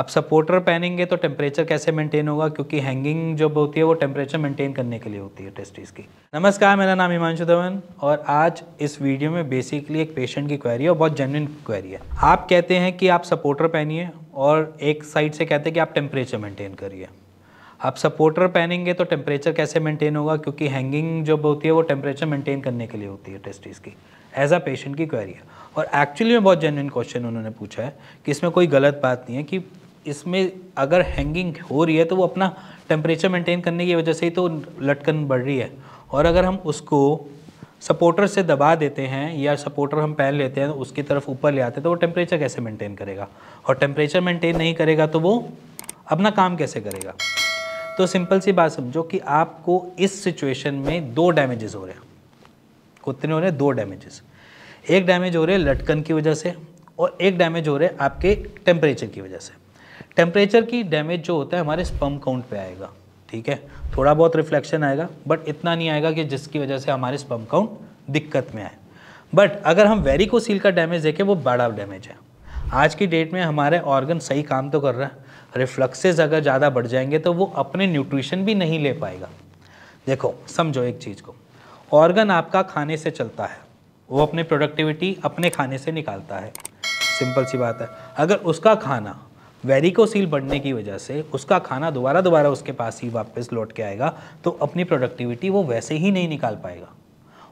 आप सपोर्टर पहनेंगे तो टेम्परेचर कैसे मेंटेन होगा क्योंकि हैंगिंग जो होती है वो टेम्परेचर मेंटेन करने के लिए होती है टेस्टिस की नमस्कार मेरा नाम हिमांशु धवन और आज इस वीडियो में बेसिकली एक पेशेंट की क्वेरी है और बहुत जेन्यन क्वेरी है आप कहते हैं कि आप सपोर्टर पहनिए और एक साइड से कहते हैं कि आप टेम्परेचर मेंटेन करिए आप सपोर्टर पहनेंगे तो टेम्परेचर कैसे मेंटेन होगा क्योंकि हैंगिंग जो होती है वो टेम्परेचर मेंटेन करने के लिए होती है टेस्टिस की एज अ पेशेंट की क्वेरी है और एक्चुअली में बहुत जेन्यन क्वेश्चन उन्होंने पूछा है कि इसमें कोई गलत बात नहीं है कि इसमें अगर हैंगिंग हो रही है तो वो अपना टेम्परेचर मेंटेन करने की वजह से ही तो लटकन बढ़ रही है और अगर हम उसको सपोर्टर से दबा देते हैं या सपोर्टर हम पहन लेते हैं तो उसकी तरफ ऊपर ले आते हैं तो वो टेम्परेचर कैसे मेंटेन करेगा और टेम्परेचर मेंटेन नहीं करेगा तो वो अपना काम कैसे करेगा तो सिंपल सी बात समझो कि आपको इस सिचुएशन में दो डैमेजेस हो रहे हैं कुत्ते हो रहे हैं दो डैमेजेस एक डैमेज हो रहे हैं लटकन की वजह से और एक डैमेज हो रहे हैं आपके टेम्परेचर की वजह से टेम्परेचर की डैमेज जो होता है हमारे स्पम काउंट पे आएगा ठीक है थोड़ा बहुत रिफ्लेक्शन आएगा बट इतना नहीं आएगा कि जिसकी वजह से हमारे स्पम काउंट दिक्कत में आए बट अगर हम वेरिकोसील का डैमेज देखें वो बड़ा डैमेज है आज की डेट में हमारे ऑर्गन सही काम तो कर रहा है रिफ्लक्सेज अगर ज़्यादा बढ़ जाएंगे तो वो अपने न्यूट्रिशन भी नहीं ले पाएगा देखो समझो एक चीज़ को ऑर्गन आपका खाने से चलता है वो अपने प्रोडक्टिविटी अपने खाने से निकालता है सिंपल सी बात है अगर उसका खाना वेरिकोसील बढ़ने की वजह से उसका खाना दोबारा दोबारा उसके पास ही वापस लौट के आएगा तो अपनी प्रोडक्टिविटी वो वैसे ही नहीं निकाल पाएगा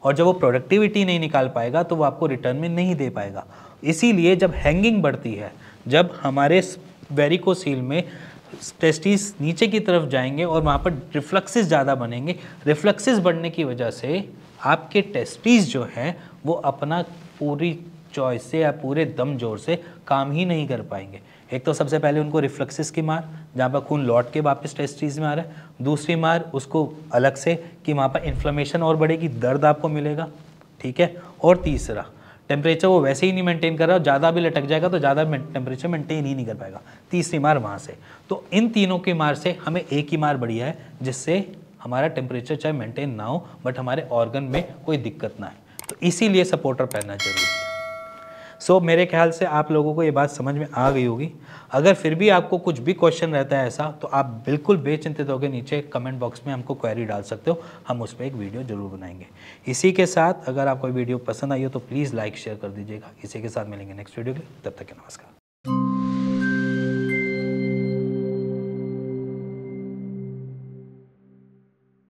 और जब वो प्रोडक्टिविटी नहीं निकाल पाएगा तो वो आपको रिटर्न में नहीं दे पाएगा इसीलिए जब हैंगिंग बढ़ती है जब हमारे वेरिकोसील में टेस्टिस नीचे की तरफ जाएंगे और वहाँ पर रिफ्लक्सेस ज़्यादा बनेंगे रिफ्लक्सेस बढ़ने की वजह से आपके टेस्टिस जो हैं वो अपना पूरी चॉइस से या पूरे दम जोर से काम ही नहीं कर पाएंगे एक तो सबसे पहले उनको रिफ्लेक्सिस की मार जहाँ पर खून लौट के वापस टेस्टीज में आ रहा है दूसरी मार उसको अलग से कि वहाँ पर इन्फ्लेमेशन और बढ़ेगी दर्द आपको मिलेगा ठीक है और तीसरा टेम्परेचर वो वैसे ही नहीं मेंटेन कर रहा और ज़्यादा भी लटक जाएगा तो ज़्यादा टेम्परेचर मेंटेन ही नहीं कर पाएगा तीसरी मार वहाँ से तो इन तीनों की मार से हमें एक ही मार बढ़िया है जिससे हमारा टेम्परेचर चाहे मेंटेन ना हो बट हमारे ऑर्गन में कोई दिक्कत ना आए तो इसीलिए सपोर्टर पहनना जरूरी सो so, मेरे ख्याल से आप लोगों को ये बात समझ में आ गई होगी अगर फिर भी आपको कुछ भी क्वेश्चन रहता है ऐसा तो आप बिल्कुल बेचिंतित होकर नीचे कमेंट बॉक्स में हमको क्वेरी डाल सकते हो हम उस पर एक वीडियो ज़रूर बनाएंगे इसी के साथ अगर आपको वीडियो पसंद आई हो तो प्लीज़ लाइक शेयर कर दीजिएगा इसी के साथ मिलेंगे नेक्स्ट वीडियो के तब तक के नमस्कार